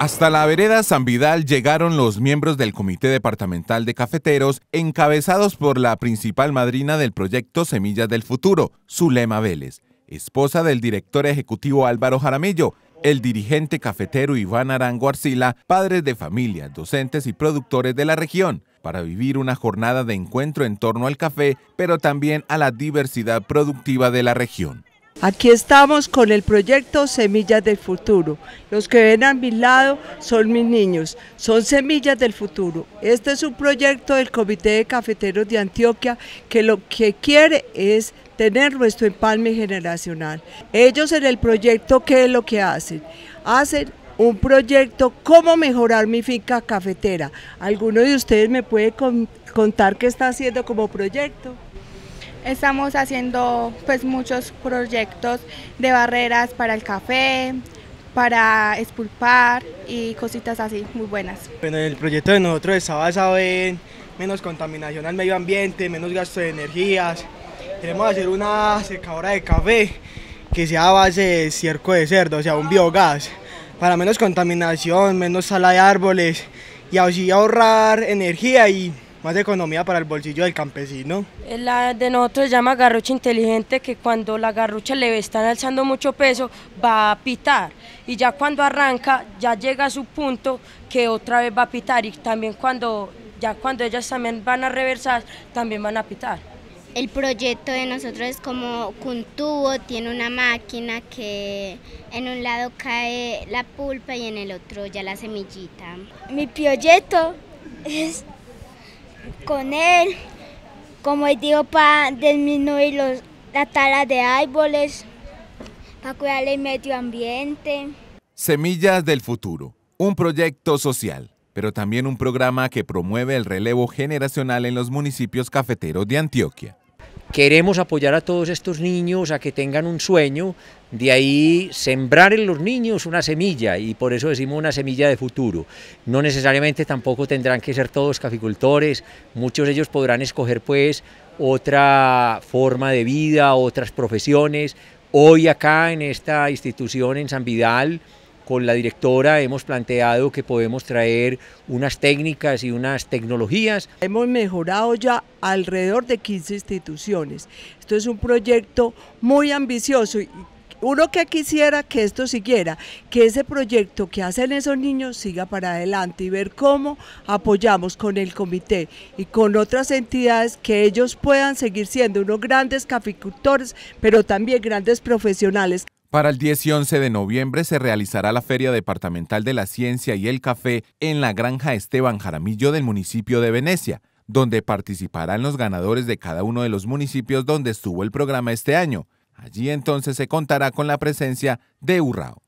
Hasta la vereda San Vidal llegaron los miembros del Comité Departamental de Cafeteros, encabezados por la principal madrina del proyecto Semillas del Futuro, Zulema Vélez, esposa del director ejecutivo Álvaro Jaramillo, el dirigente cafetero Iván Arango Arcila, padres de familia, docentes y productores de la región, para vivir una jornada de encuentro en torno al café, pero también a la diversidad productiva de la región. Aquí estamos con el proyecto Semillas del Futuro. Los que ven a mi lado son mis niños, son Semillas del Futuro. Este es un proyecto del Comité de Cafeteros de Antioquia que lo que quiere es tener nuestro empalme generacional. Ellos en el proyecto, ¿qué es lo que hacen? Hacen un proyecto cómo mejorar mi finca cafetera. ¿Alguno de ustedes me puede contar qué está haciendo como proyecto? Estamos haciendo pues muchos proyectos de barreras para el café, para espulpar y cositas así muy buenas. Bueno, el proyecto de nosotros está basado en menos contaminación al medio ambiente, menos gasto de energías. Queremos hacer una secadora de café que sea a base de cierco de cerdo, o sea, un biogás, para menos contaminación, menos sala de árboles y así ahorrar energía y más economía para el bolsillo del campesino. Eh, la de nosotros se llama garrucha inteligente, que cuando la garrucha le están alzando mucho peso, va a pitar. Y ya cuando arranca, ya llega a su punto que otra vez va a pitar. Y también cuando, ya cuando ellas también van a reversar, también van a pitar. El proyecto de nosotros es como un tubo, tiene una máquina que en un lado cae la pulpa y en el otro ya la semillita. Mi proyecto es con él, como les digo, para disminuir los, la tala de árboles, para cuidar el medio ambiente. Semillas del Futuro, un proyecto social, pero también un programa que promueve el relevo generacional en los municipios cafeteros de Antioquia. Queremos apoyar a todos estos niños a que tengan un sueño, de ahí sembrar en los niños una semilla y por eso decimos una semilla de futuro. No necesariamente tampoco tendrán que ser todos caficultores, muchos de ellos podrán escoger pues otra forma de vida, otras profesiones. Hoy acá en esta institución en San Vidal, con la directora hemos planteado que podemos traer unas técnicas y unas tecnologías. Hemos mejorado ya alrededor de 15 instituciones. Esto es un proyecto muy ambicioso y uno que quisiera que esto siguiera, que ese proyecto que hacen esos niños siga para adelante y ver cómo apoyamos con el comité y con otras entidades que ellos puedan seguir siendo unos grandes caficultores, pero también grandes profesionales. Para el 10 y 11 de noviembre se realizará la Feria Departamental de la Ciencia y el Café en la Granja Esteban Jaramillo del municipio de Venecia, donde participarán los ganadores de cada uno de los municipios donde estuvo el programa este año. Allí entonces se contará con la presencia de Urrao.